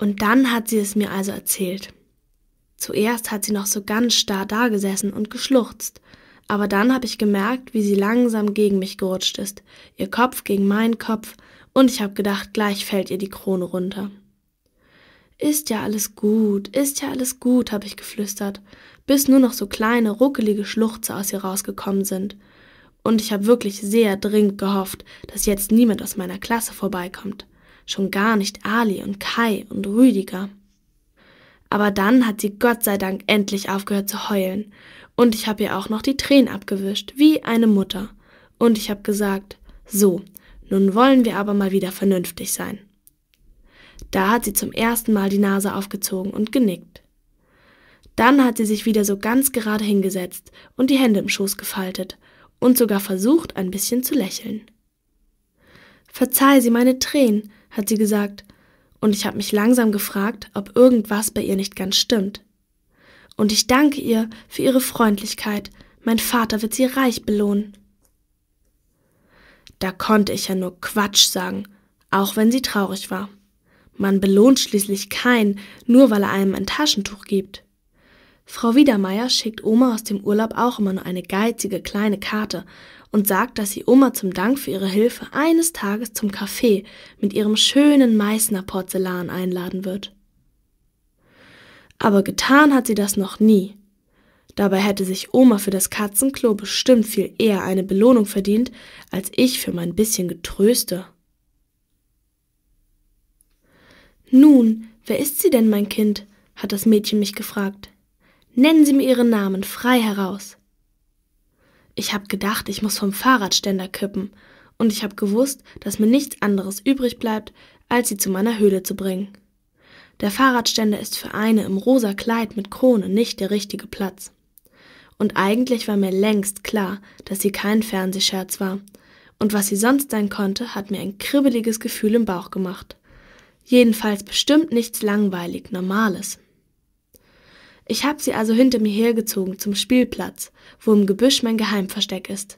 Und dann hat sie es mir also erzählt. Zuerst hat sie noch so ganz starr dagesessen und geschluchzt, aber dann habe ich gemerkt, wie sie langsam gegen mich gerutscht ist, ihr Kopf gegen meinen Kopf, und ich habe gedacht, gleich fällt ihr die Krone runter. Ist ja alles gut, ist ja alles gut, habe ich geflüstert, bis nur noch so kleine, ruckelige Schluchze aus ihr rausgekommen sind. Und ich habe wirklich sehr dringend gehofft, dass jetzt niemand aus meiner Klasse vorbeikommt schon gar nicht Ali und Kai und Rüdiger. Aber dann hat sie Gott sei Dank endlich aufgehört zu heulen, und ich habe ihr auch noch die Tränen abgewischt, wie eine Mutter. Und ich habe gesagt, so, nun wollen wir aber mal wieder vernünftig sein. Da hat sie zum ersten Mal die Nase aufgezogen und genickt. Dann hat sie sich wieder so ganz gerade hingesetzt und die Hände im Schoß gefaltet und sogar versucht, ein bisschen zu lächeln. Verzeih sie meine Tränen, hat sie gesagt, und ich habe mich langsam gefragt, ob irgendwas bei ihr nicht ganz stimmt. Und ich danke ihr für ihre Freundlichkeit, mein Vater wird sie reich belohnen. Da konnte ich ja nur Quatsch sagen, auch wenn sie traurig war. Man belohnt schließlich keinen, nur weil er einem ein Taschentuch gibt. Frau Wiedermeier schickt Oma aus dem Urlaub auch immer nur eine geizige kleine Karte und sagt, dass sie Oma zum Dank für ihre Hilfe eines Tages zum Kaffee mit ihrem schönen Meißner Porzellan einladen wird. Aber getan hat sie das noch nie. Dabei hätte sich Oma für das Katzenklo bestimmt viel eher eine Belohnung verdient, als ich für mein bisschen Getröste. Nun, wer ist sie denn, mein Kind? hat das Mädchen mich gefragt. Nennen Sie mir Ihren Namen frei heraus. Ich hab gedacht, ich muss vom Fahrradständer kippen, und ich hab gewusst, dass mir nichts anderes übrig bleibt, als sie zu meiner Höhle zu bringen. Der Fahrradständer ist für eine im rosa Kleid mit Krone nicht der richtige Platz. Und eigentlich war mir längst klar, dass sie kein Fernsehscherz war. Und was sie sonst sein konnte, hat mir ein kribbeliges Gefühl im Bauch gemacht. Jedenfalls bestimmt nichts langweilig Normales. Ich habe sie also hinter mir hergezogen zum Spielplatz, wo im Gebüsch mein Geheimversteck ist.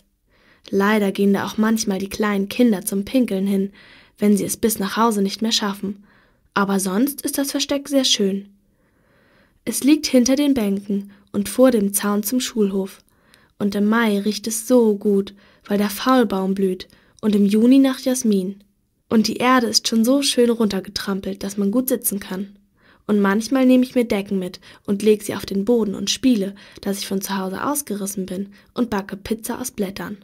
Leider gehen da auch manchmal die kleinen Kinder zum Pinkeln hin, wenn sie es bis nach Hause nicht mehr schaffen. Aber sonst ist das Versteck sehr schön. Es liegt hinter den Bänken und vor dem Zaun zum Schulhof. Und im Mai riecht es so gut, weil der Faulbaum blüht und im Juni nach Jasmin. Und die Erde ist schon so schön runtergetrampelt, dass man gut sitzen kann und manchmal nehme ich mir Decken mit und lege sie auf den Boden und spiele, dass ich von zu Hause ausgerissen bin und backe Pizza aus Blättern.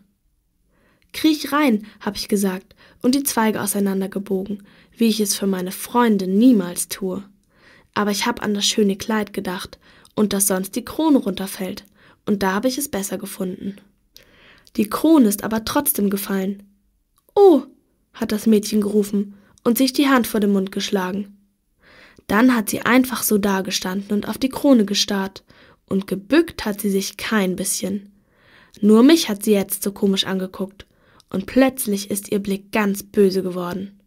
Kriech rein, habe ich gesagt und die Zweige auseinandergebogen, wie ich es für meine Freunde niemals tue. Aber ich habe an das schöne Kleid gedacht und dass sonst die Krone runterfällt, und da habe ich es besser gefunden. Die Krone ist aber trotzdem gefallen. Oh, hat das Mädchen gerufen und sich die Hand vor den Mund geschlagen. Dann hat sie einfach so dagestanden und auf die Krone gestarrt. Und gebückt hat sie sich kein bisschen. Nur mich hat sie jetzt so komisch angeguckt. Und plötzlich ist ihr Blick ganz böse geworden.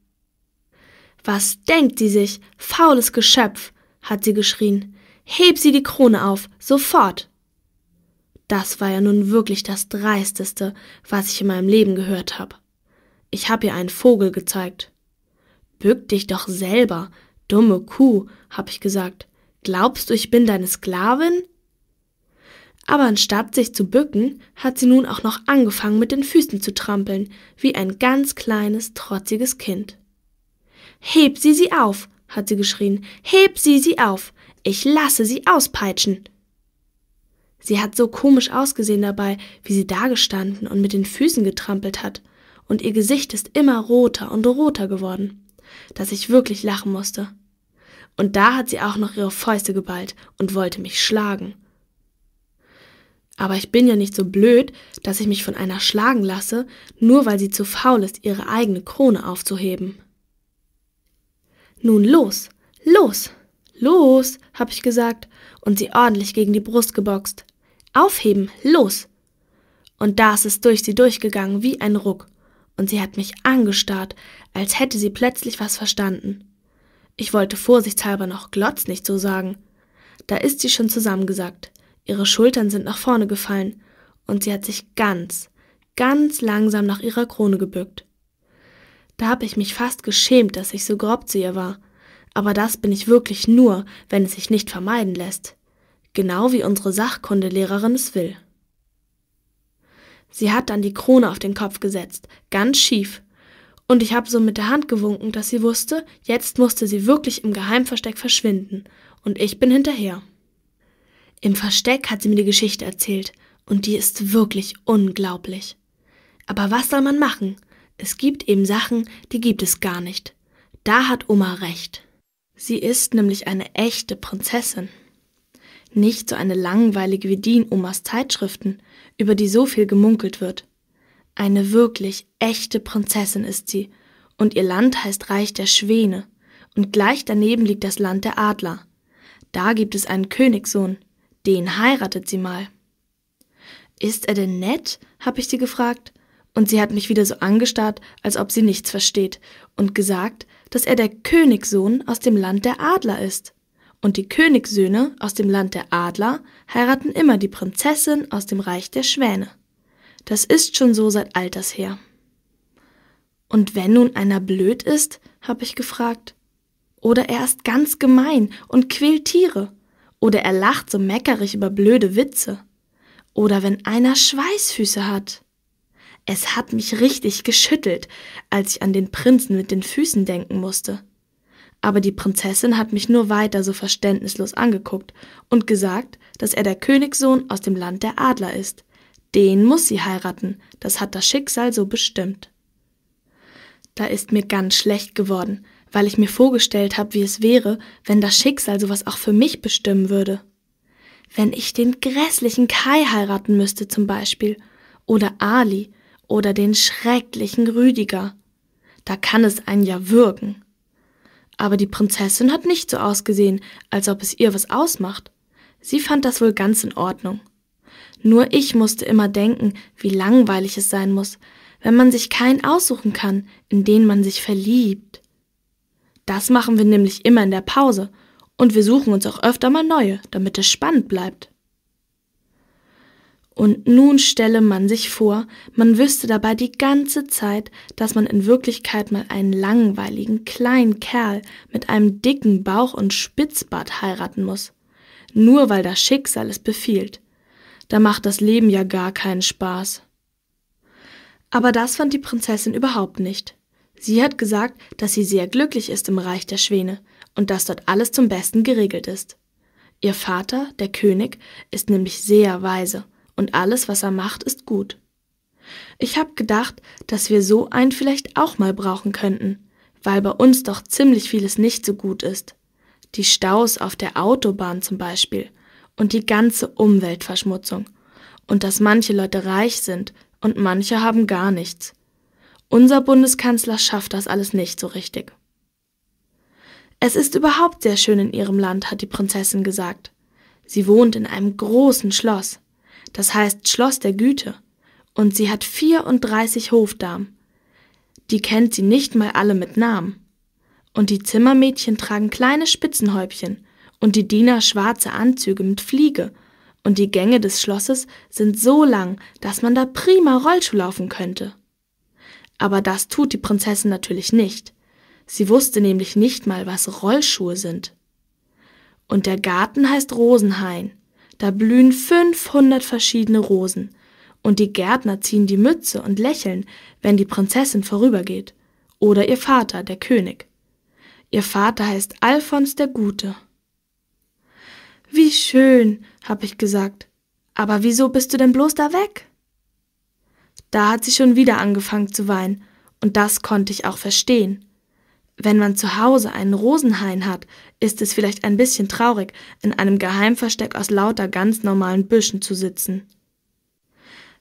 Was denkt sie sich? Faules Geschöpf! hat sie geschrien. Heb sie die Krone auf, sofort! Das war ja nun wirklich das Dreisteste, was ich in meinem Leben gehört habe. Ich habe ihr einen Vogel gezeigt. Bück dich doch selber, Dumme Kuh, hab ich gesagt, glaubst du, ich bin deine Sklavin? Aber anstatt sich zu bücken, hat sie nun auch noch angefangen, mit den Füßen zu trampeln, wie ein ganz kleines, trotziges Kind. Heb sie sie auf, hat sie geschrien, heb sie sie auf, ich lasse sie auspeitschen. Sie hat so komisch ausgesehen dabei, wie sie dagestanden und mit den Füßen getrampelt hat, und ihr Gesicht ist immer roter und roter geworden, dass ich wirklich lachen musste und da hat sie auch noch ihre Fäuste geballt und wollte mich schlagen. Aber ich bin ja nicht so blöd, dass ich mich von einer schlagen lasse, nur weil sie zu faul ist, ihre eigene Krone aufzuheben. Nun los, los, los, hab ich gesagt und sie ordentlich gegen die Brust geboxt. Aufheben, los! Und da ist es durch sie durchgegangen wie ein Ruck, und sie hat mich angestarrt, als hätte sie plötzlich was verstanden. Ich wollte vorsichtshalber noch Glotz nicht so sagen. Da ist sie schon zusammengesackt. Ihre Schultern sind nach vorne gefallen und sie hat sich ganz, ganz langsam nach ihrer Krone gebückt. Da habe ich mich fast geschämt, dass ich so grob zu ihr war. Aber das bin ich wirklich nur, wenn es sich nicht vermeiden lässt. Genau wie unsere Sachkundelehrerin es will. Sie hat dann die Krone auf den Kopf gesetzt, ganz schief, und ich habe so mit der Hand gewunken, dass sie wusste, jetzt musste sie wirklich im Geheimversteck verschwinden, und ich bin hinterher. Im Versteck hat sie mir die Geschichte erzählt, und die ist wirklich unglaublich. Aber was soll man machen? Es gibt eben Sachen, die gibt es gar nicht. Da hat Oma recht. Sie ist nämlich eine echte Prinzessin. Nicht so eine langweilige wie die in Omas Zeitschriften, über die so viel gemunkelt wird. Eine wirklich echte Prinzessin ist sie, und ihr Land heißt Reich der Schwäne, und gleich daneben liegt das Land der Adler. Da gibt es einen Königssohn, den heiratet sie mal. Ist er denn nett? habe ich sie gefragt, und sie hat mich wieder so angestarrt, als ob sie nichts versteht, und gesagt, dass er der Königssohn aus dem Land der Adler ist. Und die Königssöhne aus dem Land der Adler heiraten immer die Prinzessin aus dem Reich der Schwäne. Das ist schon so seit alters her. Und wenn nun einer blöd ist, habe ich gefragt. Oder er ist ganz gemein und quält Tiere. Oder er lacht so meckerig über blöde Witze. Oder wenn einer Schweißfüße hat. Es hat mich richtig geschüttelt, als ich an den Prinzen mit den Füßen denken musste. Aber die Prinzessin hat mich nur weiter so verständnislos angeguckt und gesagt, dass er der Königssohn aus dem Land der Adler ist den muss sie heiraten, das hat das Schicksal so bestimmt. Da ist mir ganz schlecht geworden, weil ich mir vorgestellt habe, wie es wäre, wenn das Schicksal sowas auch für mich bestimmen würde. Wenn ich den grässlichen Kai heiraten müsste zum Beispiel, oder Ali, oder den schrecklichen Rüdiger. Da kann es einen ja wirken. Aber die Prinzessin hat nicht so ausgesehen, als ob es ihr was ausmacht. Sie fand das wohl ganz in Ordnung. Nur ich musste immer denken, wie langweilig es sein muss, wenn man sich keinen aussuchen kann, in den man sich verliebt. Das machen wir nämlich immer in der Pause und wir suchen uns auch öfter mal neue, damit es spannend bleibt. Und nun stelle man sich vor, man wüsste dabei die ganze Zeit, dass man in Wirklichkeit mal einen langweiligen kleinen Kerl mit einem dicken Bauch und Spitzbart heiraten muss, nur weil das Schicksal es befiehlt da macht das Leben ja gar keinen Spaß. Aber das fand die Prinzessin überhaupt nicht. Sie hat gesagt, dass sie sehr glücklich ist im Reich der Schwäne und dass dort alles zum Besten geregelt ist. Ihr Vater, der König, ist nämlich sehr weise und alles, was er macht, ist gut. Ich hab gedacht, dass wir so einen vielleicht auch mal brauchen könnten, weil bei uns doch ziemlich vieles nicht so gut ist. Die Staus auf der Autobahn zum Beispiel und die ganze Umweltverschmutzung. Und dass manche Leute reich sind und manche haben gar nichts. Unser Bundeskanzler schafft das alles nicht so richtig. Es ist überhaupt sehr schön in ihrem Land, hat die Prinzessin gesagt. Sie wohnt in einem großen Schloss. Das heißt Schloss der Güte. Und sie hat 34 Hofdamen. Die kennt sie nicht mal alle mit Namen. Und die Zimmermädchen tragen kleine Spitzenhäubchen, und die Diener schwarze Anzüge mit Fliege, und die Gänge des Schlosses sind so lang, dass man da prima Rollschuh laufen könnte. Aber das tut die Prinzessin natürlich nicht. Sie wusste nämlich nicht mal, was Rollschuhe sind. Und der Garten heißt Rosenhain. Da blühen 500 verschiedene Rosen. Und die Gärtner ziehen die Mütze und lächeln, wenn die Prinzessin vorübergeht. Oder ihr Vater, der König. Ihr Vater heißt Alfons der Gute. Wie schön, hab ich gesagt. Aber wieso bist du denn bloß da weg? Da hat sie schon wieder angefangen zu weinen, und das konnte ich auch verstehen. Wenn man zu Hause einen Rosenhain hat, ist es vielleicht ein bisschen traurig, in einem Geheimversteck aus lauter ganz normalen Büschen zu sitzen.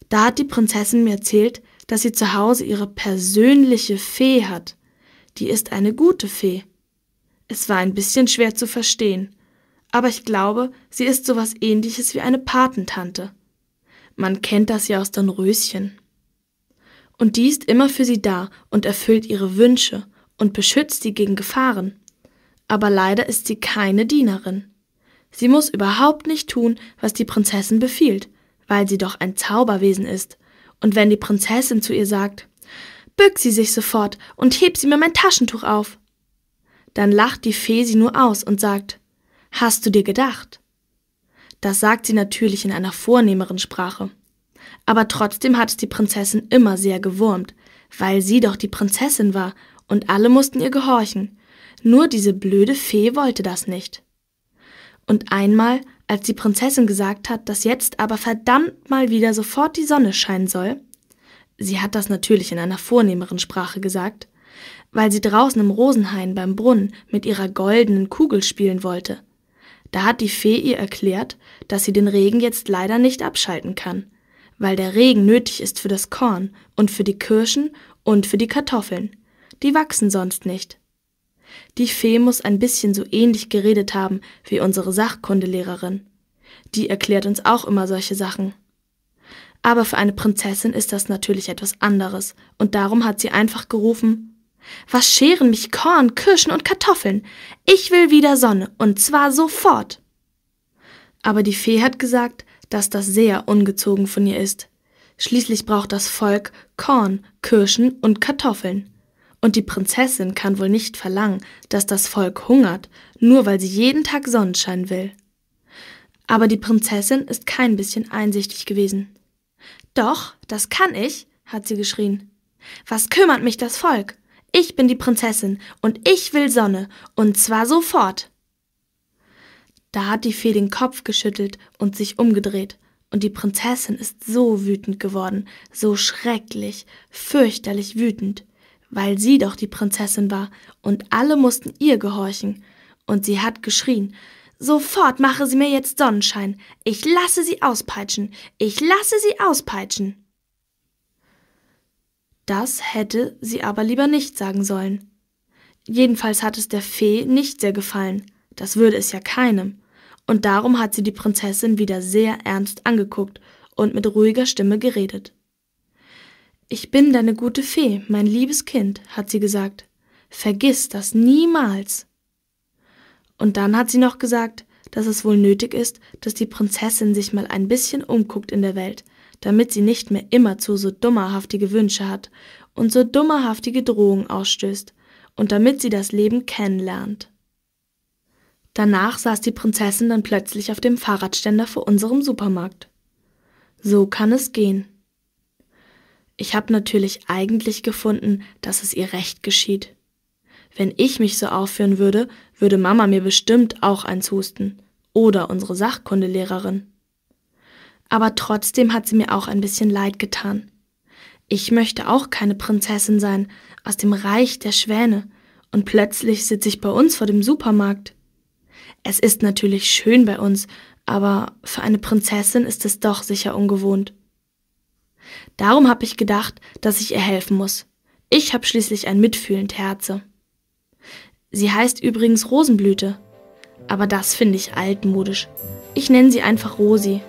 Da hat die Prinzessin mir erzählt, dass sie zu Hause ihre persönliche Fee hat. Die ist eine gute Fee. Es war ein bisschen schwer zu verstehen aber ich glaube, sie ist sowas ähnliches wie eine Patentante. Man kennt das ja aus den Röschen. Und die ist immer für sie da und erfüllt ihre Wünsche und beschützt sie gegen Gefahren. Aber leider ist sie keine Dienerin. Sie muss überhaupt nicht tun, was die Prinzessin befiehlt, weil sie doch ein Zauberwesen ist. Und wenn die Prinzessin zu ihr sagt, bück sie sich sofort und heb sie mir mein Taschentuch auf, dann lacht die Fee sie nur aus und sagt, Hast du dir gedacht? Das sagt sie natürlich in einer vornehmeren Sprache. Aber trotzdem hat es die Prinzessin immer sehr gewurmt, weil sie doch die Prinzessin war und alle mussten ihr gehorchen. Nur diese blöde Fee wollte das nicht. Und einmal, als die Prinzessin gesagt hat, dass jetzt aber verdammt mal wieder sofort die Sonne scheinen soll, sie hat das natürlich in einer vornehmeren Sprache gesagt, weil sie draußen im Rosenhain beim Brunnen mit ihrer goldenen Kugel spielen wollte, da hat die Fee ihr erklärt, dass sie den Regen jetzt leider nicht abschalten kann, weil der Regen nötig ist für das Korn und für die Kirschen und für die Kartoffeln. Die wachsen sonst nicht. Die Fee muss ein bisschen so ähnlich geredet haben wie unsere Sachkundelehrerin. Die erklärt uns auch immer solche Sachen. Aber für eine Prinzessin ist das natürlich etwas anderes, und darum hat sie einfach gerufen was scheren mich Korn, Kirschen und Kartoffeln? Ich will wieder Sonne, und zwar sofort. Aber die Fee hat gesagt, dass das sehr ungezogen von ihr ist. Schließlich braucht das Volk Korn, Kirschen und Kartoffeln. Und die Prinzessin kann wohl nicht verlangen, dass das Volk hungert, nur weil sie jeden Tag Sonnenschein will. Aber die Prinzessin ist kein bisschen einsichtig gewesen. Doch, das kann ich, hat sie geschrien. Was kümmert mich das Volk? Ich bin die Prinzessin und ich will Sonne, und zwar sofort. Da hat die Fee den Kopf geschüttelt und sich umgedreht, und die Prinzessin ist so wütend geworden, so schrecklich, fürchterlich wütend, weil sie doch die Prinzessin war, und alle mussten ihr gehorchen, und sie hat geschrien, Sofort mache sie mir jetzt Sonnenschein. Ich lasse sie auspeitschen. Ich lasse sie auspeitschen. Das hätte sie aber lieber nicht sagen sollen. Jedenfalls hat es der Fee nicht sehr gefallen, das würde es ja keinem, und darum hat sie die Prinzessin wieder sehr ernst angeguckt und mit ruhiger Stimme geredet. Ich bin deine gute Fee, mein liebes Kind, hat sie gesagt. Vergiss das niemals. Und dann hat sie noch gesagt, dass es wohl nötig ist, dass die Prinzessin sich mal ein bisschen umguckt in der Welt, damit sie nicht mehr immerzu so dummerhaftige Wünsche hat und so dummerhaftige Drohungen ausstößt und damit sie das Leben kennenlernt. Danach saß die Prinzessin dann plötzlich auf dem Fahrradständer vor unserem Supermarkt. So kann es gehen. Ich habe natürlich eigentlich gefunden, dass es ihr recht geschieht. Wenn ich mich so aufführen würde, würde Mama mir bestimmt auch eins husten. Oder unsere Sachkundelehrerin aber trotzdem hat sie mir auch ein bisschen leid getan. Ich möchte auch keine Prinzessin sein, aus dem Reich der Schwäne, und plötzlich sitze ich bei uns vor dem Supermarkt. Es ist natürlich schön bei uns, aber für eine Prinzessin ist es doch sicher ungewohnt. Darum habe ich gedacht, dass ich ihr helfen muss. Ich habe schließlich ein mitfühlend Herze. Sie heißt übrigens Rosenblüte, aber das finde ich altmodisch. Ich nenne sie einfach Rosi.